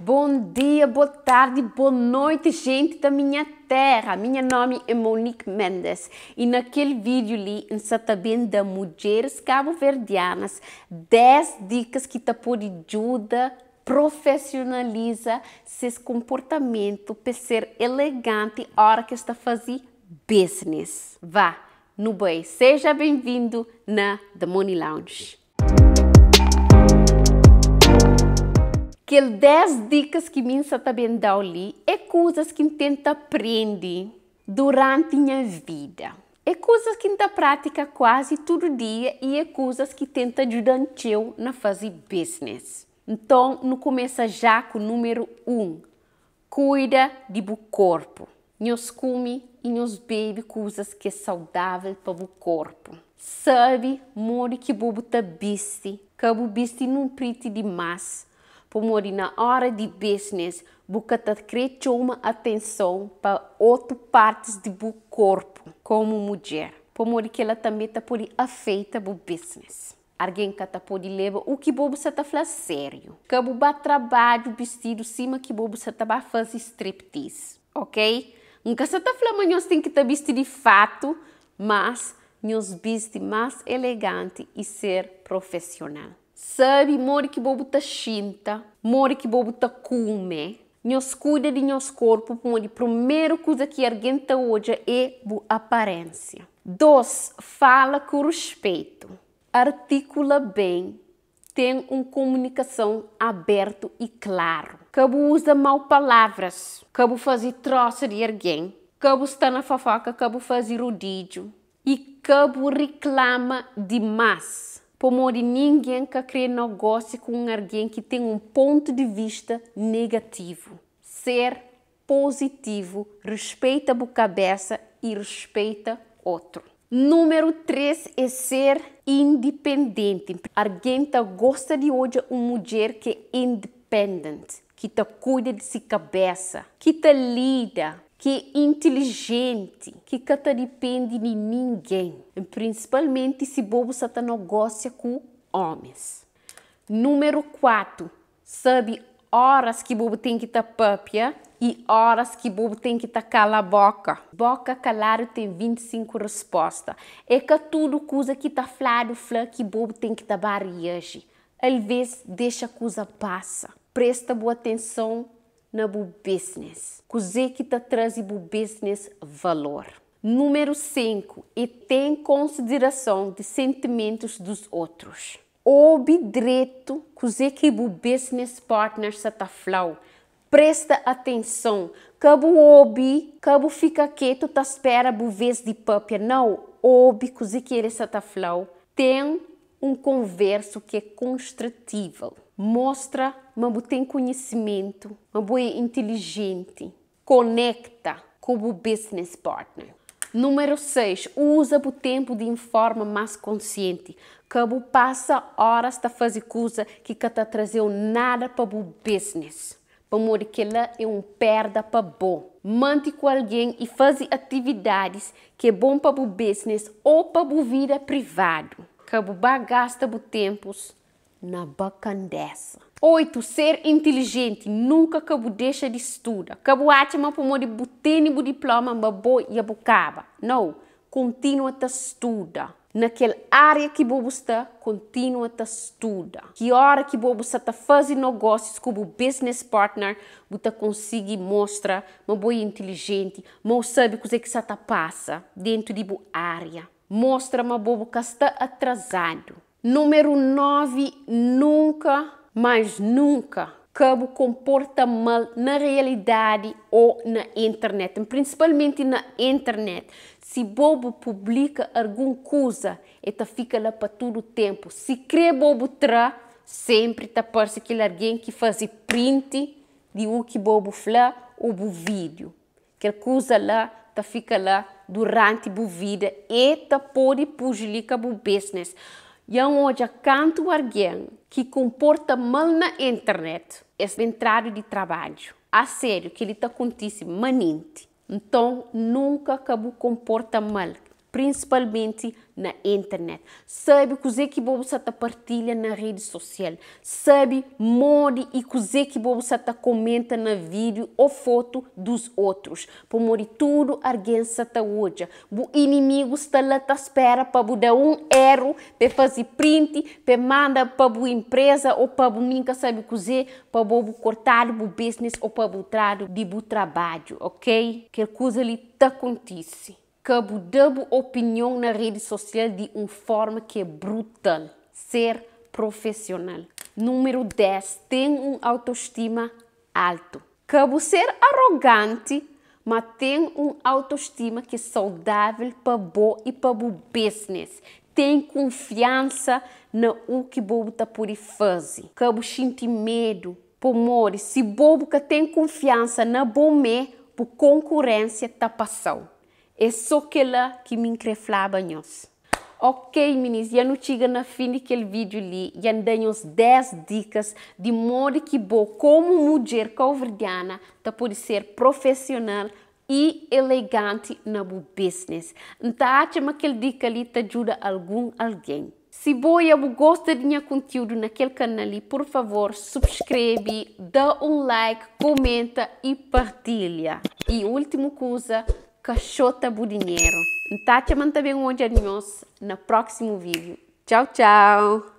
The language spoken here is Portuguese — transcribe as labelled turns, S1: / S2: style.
S1: Bom dia, boa tarde, boa noite, gente da minha terra. Meu nome é Monique Mendes e naquele vídeo ali está bem da mulheres cabo-verdianas 10 dicas que te pode ajudar profissionaliza seus comportamento para ser elegante na hora que está fazer business. Vá, no bem, seja bem-vindo na The Money Lounge. que 10 dicas que mim também tá dá ali é coisas que tenta aprender durante minha vida. É coisas que tenta prática quase todo dia e é coisas que tenta ajudar eu na fazer business. Então, no começa já com o número 1. Um, cuida de bu corpo. Nós come e nós bebe coisas que é saudável para o corpo. Sabe, mori que bobo tá biste, que o biste não prite demais comori na hora de business, buca tá crente uma atenção para outras partes do corpo, como mulher. Pomori que ela também tá por afeita o business. Alguém que tá pode leva o que bobo você tá falando sério. Que bobo trabalho vestido cima que bobo você tá fazer striptease, ok? Nunca você tá falando, nós tem que estar tá vestido de fato, mas nos viste mais elegante e ser profissional. Sabe, mori que bobo tá chinta, mori que bobo tá cume. Nós cuida de nosso corpo, porque a primeira coisa que alguém tá hoje é a aparência. Dois, fala com respeito, articula bem, tem uma comunicação aberta e claro. Cabo usa mal palavras, cabo fazer troça de alguém, cabo está na fofoca, cabo fazer rodízio e cabo reclama demais. Pomori ninguém que criar negócio com alguém que tem um ponto de vista negativo. Ser positivo, respeita a cabeça e respeita outro. Número 3 é ser independente. Alguém que gosta de hoje uma mulher que é independente, que te cuida de sua cabeça, que te lida, que é inteligente, que não depende de ninguém, principalmente se bobo sata negócio com homens. Número 4, sabe horas que bobo tem que estar tá papia é? e horas que bobo tem que estar tá cala a boca. Boca calado tem 25 respostas. É que tudo coisa que tá flado flá que bobo tem que tá barriage. Às vezes deixa a coisa passa. Presta boa atenção na bu business. Cozê que tá traz bu business valor. Número 5. E tem consideração de sentimentos dos outros. Ouve direito cozê que bu business partner se tá flau. Presta atenção. Cabo obi, cabo fica quieto, tá espera bu vez de papia. Não, obi cozê que ele se tá flau. Tem um converso que é construtivo mostra mambo tem conhecimento, mambo é inteligente, conecta com o business partner. Número 6. Usa o tempo de forma mais consciente. Cabo passa horas da fazer coisa que não te trazeu nada para o business. Para que ela é um perda para bom. Mante com alguém e faz atividades que é bom para o business ou para a vida privada. Cabo gasta o tempos na bacandessa. 8. Ser inteligente. Nunca cabo deixa de estudar. Que atima para de butene bu diploma babo e abucaba. Não. Continua a estudar. Naquela área que bobo está, continua a estudar. Que hora que bobo está tá fazendo negócios com o business partner, você consegue mostrar uma boa inteligente, mas sabe o que é está passa dentro de boa área. Mostra uma bobo que está atrasado Número 9, nunca, mas nunca cabo comporta mal na realidade ou na internet, principalmente na internet. Se bobo publica alguma coisa, ele fica lá para todo o tempo. Se crê bobo tra, sempre te aparece aquele alguém que faz print de o que bobo fala ou do vídeo. Que coisa lá te fica lá durante a vida e te pode pujulica o business. Eu hoje canto alguém que comporta mal na internet é entrário de trabalho. A sério, que ele está acontece manente. Então, nunca acabou comporta mal principalmente na internet. Sabe cozer que bobo está partilha na rede social. Sabe mode e cozer que bobo está comenta na vídeo ou foto dos outros. Por mori tudo alguém está hoje. O inimigo está lá à tá espera para dar um erro, para fazer print, para mandar para a empresa ou para o minha sabe cozer, para o cortar o business ou para o trabalho trabalho, ok? Que coisa lhe tá acontece cabudabo opinião na rede social de uma forma que é brutal. Ser profissional. Número 10. Tem um autoestima alto. Cabo ser arrogante, mas tem um autoestima que é saudável para bom e para o business. Tem confiança na o que bobo tá por fazer. Cabo sente medo, pomore. Se bobo que tem confiança na bom me, por concorrência tá passando que lá que me creflaba nós. Ok, meninas, já não chega na fim daquele vídeo ali, já dei uns 10 dicas de modo que boa como mulher calverdiana tá pode ser profissional e elegante na bu business. Então, acha que aquela dica ali te ajuda algum alguém. Se você gosta de meu conteúdo naquele canal, ali, por favor, subscreve, dá um like, comenta e partilha. E última coisa, Cachota Budinheiro. Tá te também um monte de no próximo vídeo. Tchau, tchau!